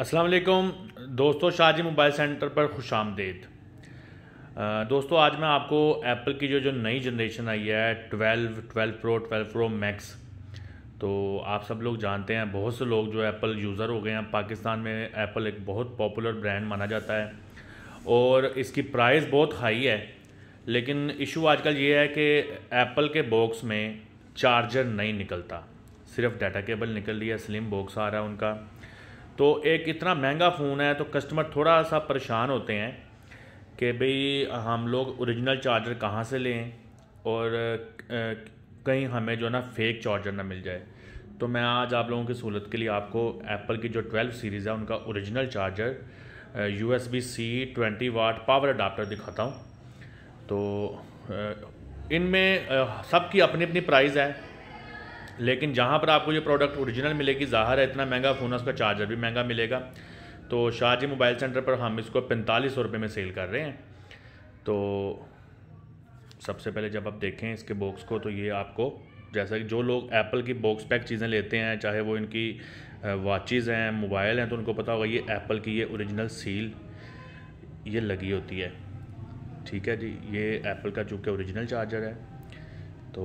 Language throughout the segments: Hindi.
अस्सलाम वालेकुम दोस्तों शाहजी मोबाइल सेंटर पर खुश आमदेद दोस्तों आज मैं आपको एप्पल की जो जो नई जनरेशन आई है 12, 12 प्रो 12 प्रो मैक्स तो आप सब लोग जानते हैं बहुत से लोग जो एप्पल यूज़र हो गए हैं पाकिस्तान में एप्पल एक बहुत पॉपुलर ब्रांड माना जाता है और इसकी प्राइस बहुत हाई है लेकिन इशू आजकल ये है कि एप्पल के बॉक्स में चार्जर नहीं निकलता सिर्फ डाटा केबल निकल रही है स्लिम बॉक्स आ रहा है उनका तो एक इतना महंगा फ़ोन है तो कस्टमर थोड़ा सा परेशान होते हैं कि भई हम लोग ओरिजिनल चार्जर कहाँ से लें और कहीं हमें जो है ना फेक चार्जर ना मिल जाए तो मैं आज आप लोगों की सहूलत के लिए आपको एप्पल की जो 12 सीरीज़ है उनका original charger U S B C twenty watt power adapter दिखाता हूँ तो इनमें सबकी अपनी अपनी प्राइस है लेकिन जहाँ पर आपको ये प्रोडक्ट ओरिजिनल मिलेगी ज़ाहिर है इतना महंगा फ़ोन है उसका चार्जर भी महंगा मिलेगा तो शाहजी मोबाइल सेंटर पर हम इसको पैंतालीस सौ रुपये में सेल कर रहे हैं तो सबसे पहले जब आप देखें इसके बॉक्स को तो ये आपको जैसा कि जो लोग एप्पल की बॉक्स पैक चीज़ें लेते हैं चाहे वो इनकी वॉचेज़ हैं मोबाइल हैं तो उनको पता होगा ये एप्पल की ये ओरिजिनल सील ये लगी होती है ठीक है जी ये एप्पल का चूँकि ओरिजिनल चार्जर है तो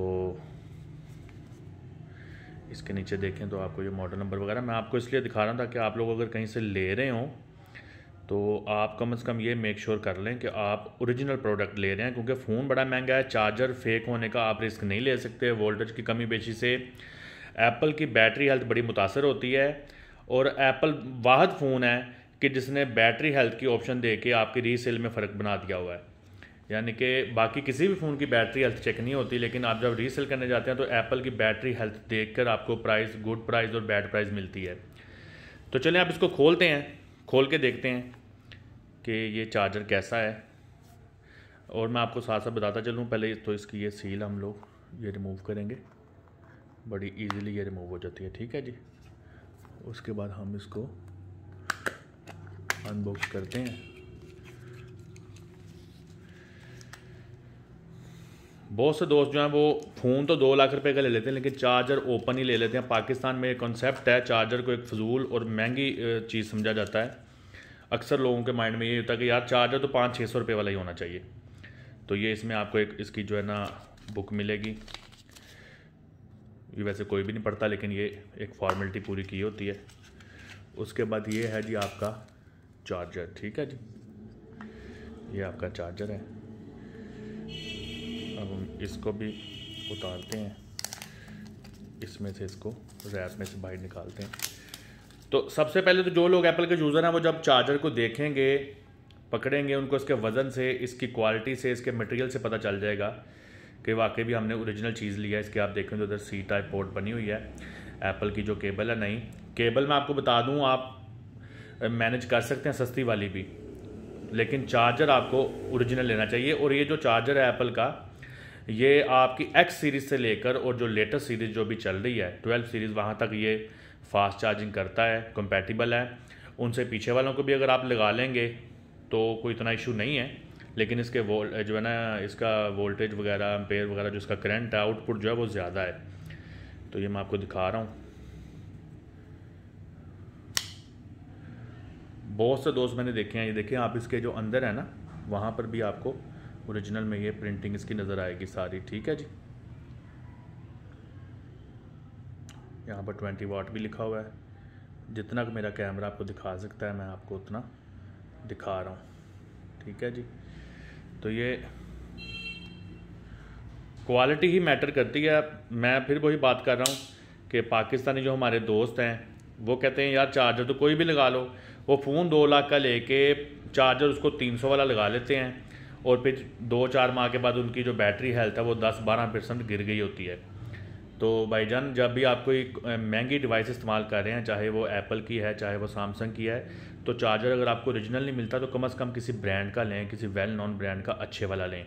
इसके नीचे देखें तो आपको ये मॉडल नंबर वगैरह मैं आपको इसलिए दिखा रहा था कि आप लोग अगर कहीं से ले रहे हों तो आप कम से कम ये मेक श्योर कर लें कि आप ओरिजिनल प्रोडक्ट ले रहे हैं क्योंकि फ़ोन बड़ा महंगा है चार्जर फेक होने का आप रिस्क नहीं ले सकते वोल्टेज की कमी बेशी से एप्पल की बैटरी हेल्थ बड़ी मुतासर होती है और एप्पल वाहद फ़ोन है कि जिसने बैटरी हेल्थ की ऑप्शन दे के आपकी रीसेल में फ़र्क बना दिया हुआ है यानी कि बाकी किसी भी फ़ोन की बैटरी हेल्थ चेक नहीं होती लेकिन आप जब रीसेल करने जाते हैं तो एप्पल की बैटरी हेल्थ देख आपको प्राइस गुड प्राइस और बैड प्राइस मिलती है तो चलें आप इसको खोलते हैं खोल के देखते हैं कि ये चार्जर कैसा है और मैं आपको साथ साथ बताता चलूँ पहले तो इसकी ये सील हम लोग ये रिमूव करेंगे बड़ी इजीली ये रिमूव हो जाती है ठीक है जी उसके बाद हम इसको अनबॉक्स करते हैं बहुत से दोस्त जो हैं वो फ़ोन तो दो लाख रुपए का ले लेते हैं लेकिन चार्जर ओपन ही ले लेते हैं पाकिस्तान में एक कॉन्सेप्ट है चार्जर को एक फजूल और महंगी चीज़ समझा जाता है अक्सर लोगों के माइंड में ये होता है कि यार चार्जर तो पाँच छः सौ रुपये वाला ही होना चाहिए तो ये इसमें आपको एक इसकी जो है ना बुक मिलेगी ये वैसे कोई भी नहीं पढ़ता लेकिन ये एक फॉर्मेलिटी पूरी की होती है उसके बाद ये है जी आपका चार्जर ठीक है जी ये आपका चार्जर है अब हम इसको भी उतारते हैं इसमें से इसको रैप में से बाहर निकालते हैं तो सबसे पहले तो जो लोग एप्पल के यूज़र हैं वो जब चार्जर को देखेंगे पकड़ेंगे उनको इसके वज़न से इसकी क्वालिटी से इसके मटेरियल से पता चल जाएगा कि वाकई भी हमने ओरिजिनल चीज़ लिया है इसके आप देखें तो उधर सी टाइप पोर्ट बनी हुई है एप्पल की जो केबल है नहीं केबल मैं आपको बता दूँ आप मैनेज कर सकते हैं सस्ती वाली भी लेकिन चार्जर आपको ओरिजिनल लेना चाहिए और ये जो चार्जर है एप्पल का ये आपकी एक्स सीरीज़ से लेकर और जो लेटेस्ट सीरीज़ जो भी चल रही है ट्वेल्व सीरीज़ वहाँ तक ये फास्ट चार्जिंग करता है कंपेटिबल है उनसे पीछे वालों को भी अगर आप लगा लेंगे तो कोई इतना इशू नहीं है लेकिन इसके वो जो है ना इसका वोल्टेज वगैरह एम्पेयर वगैरह जो इसका करंट है आउटपुट जो है वो ज़्यादा है तो ये मैं आपको दिखा रहा हूँ बहुत से दोस्त मैंने देखे हैं ये देखें आप इसके जो अंदर है ना वहाँ पर भी आपको ओरिजिनल में ये प्रिंटिंग इसकी नज़र आएगी सारी ठीक है जी यहाँ पर ट्वेंटी वाट भी लिखा हुआ है जितना मेरा कैमरा आपको दिखा सकता है मैं आपको उतना दिखा रहा हूँ ठीक है जी तो ये क्वालिटी ही मैटर करती है मैं फिर वही बात कर रहा हूँ कि पाकिस्तानी जो हमारे दोस्त हैं वो कहते हैं यार चार्जर तो कोई भी लगा लो वो फ़ोन दो लाख का लेके चार्जर उसको तीन सौ वाला लगा लेते हैं और फिर दो चार माह के बाद उनकी जो बैटरी हेल्थ है वो दस बारह परसेंट गिर गई होती है तो जान जब भी आप कोई महंगी डिवाइस इस्तेमाल कर रहे हैं चाहे वो एप्पल की है चाहे वो सैमसंग की है तो चार्जर अगर आपको ओरिजिनल नहीं मिलता तो कम अज़ कम किसी ब्रांड का लें किसी वेल नॉन ब्रांड का अच्छे वाला लें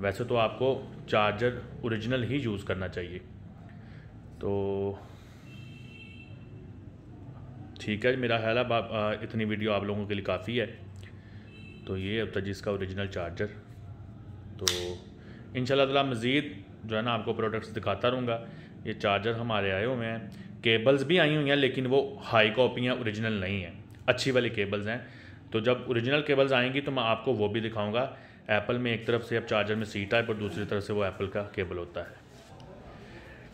वैसे तो आपको चार्जर ओरिजिनल ही यूज़ करना चाहिए तो ठीक है मेरा ख्याल अब इतनी वीडियो आप लोगों के लिए काफ़ी है तो ये अब तक इसका ओरिजिनल चार्जर तो इन तला मज़ीद जो है ना आपको प्रोडक्ट्स दिखाता रहूँगा ये चार्जर हमारे आए हुए हैं केबल्स भी आई हुई हैं लेकिन वो हाई कॉपियाँ औरिजिनल ओरिजिनल नहीं हैं अच्छी वाली केबल्स हैं तो जब ओरिजिनल केबल्स आएंगी तो मैं आपको वो भी दिखाऊंगा एप्पल में एक तरफ से अब चार्जर में सीट आए पर दूसरी तरफ से वो एप्पल का केबल होता है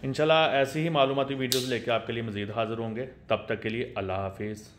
इनशाला ऐसी ही मालूमती वीडियोज़ लेकर आपके लिए मज़ीद हाज़िर होंगे तब तक के लिए अल्लाह हाफिज़